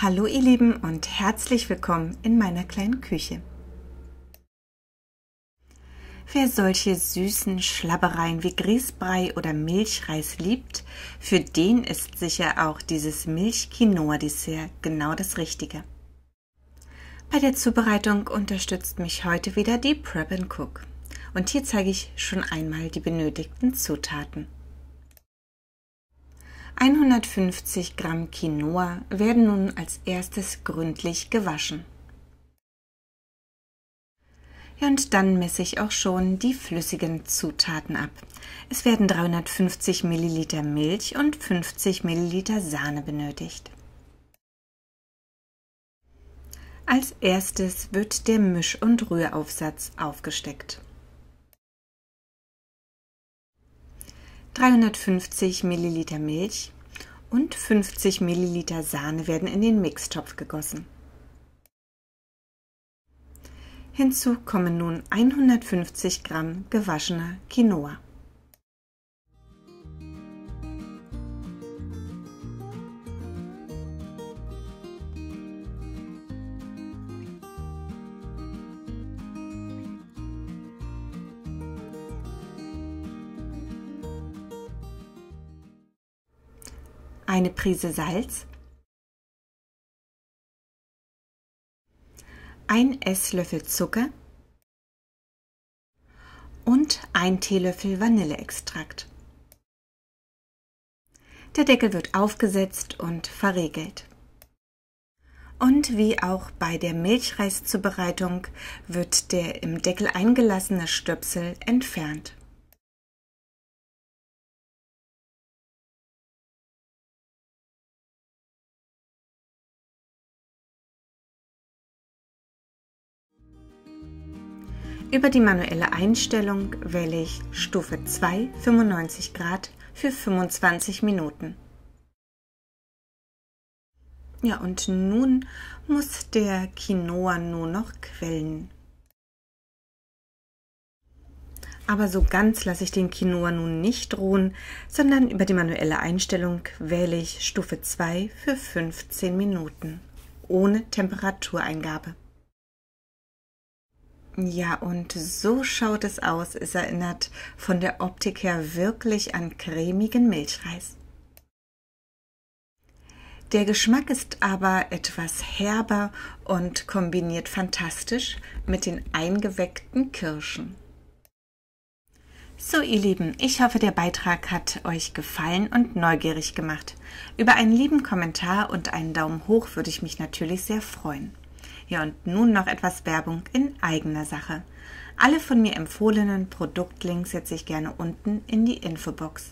Hallo ihr Lieben und herzlich willkommen in meiner kleinen Küche. Wer solche süßen Schlabbereien wie Grießbrei oder Milchreis liebt, für den ist sicher auch dieses Milch-Quinoa-Dessert genau das Richtige. Bei der Zubereitung unterstützt mich heute wieder die Prep Cook. Und hier zeige ich schon einmal die benötigten Zutaten. 150 Gramm Quinoa werden nun als erstes gründlich gewaschen. und dann messe ich auch schon die flüssigen Zutaten ab. Es werden 350 Milliliter Milch und 50 Milliliter Sahne benötigt. Als erstes wird der Misch- und Rühraufsatz aufgesteckt. 350 Milliliter Milch und 50 Milliliter Sahne werden in den Mixtopf gegossen. Hinzu kommen nun 150 Gramm gewaschener Quinoa. eine Prise Salz, ein Esslöffel Zucker und ein Teelöffel Vanilleextrakt. Der Deckel wird aufgesetzt und verriegelt. Und wie auch bei der Milchreiszubereitung wird der im Deckel eingelassene Stöpsel entfernt. Über die manuelle Einstellung wähle ich Stufe 2 95 Grad für 25 Minuten. Ja, und nun muss der Quinoa nur noch quellen. Aber so ganz lasse ich den Quinoa nun nicht ruhen, sondern über die manuelle Einstellung wähle ich Stufe 2 für 15 Minuten, ohne Temperatureingabe. Ja, und so schaut es aus. Es erinnert von der Optik her wirklich an cremigen Milchreis. Der Geschmack ist aber etwas herber und kombiniert fantastisch mit den eingeweckten Kirschen. So, ihr Lieben, ich hoffe, der Beitrag hat euch gefallen und neugierig gemacht. Über einen lieben Kommentar und einen Daumen hoch würde ich mich natürlich sehr freuen. Ja, und nun noch etwas Werbung in eigener Sache. Alle von mir empfohlenen Produktlinks setze ich gerne unten in die Infobox.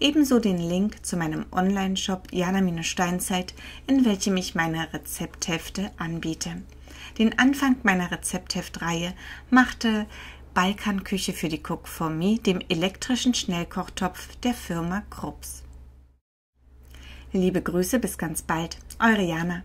Ebenso den Link zu meinem Online-Shop Jana Steinzeit, in welchem ich meine Rezepthefte anbiete. Den Anfang meiner Rezeptheftreihe machte Balkanküche für die Cook for Me, dem elektrischen Schnellkochtopf der Firma Krups. Liebe Grüße, bis ganz bald, eure Jana.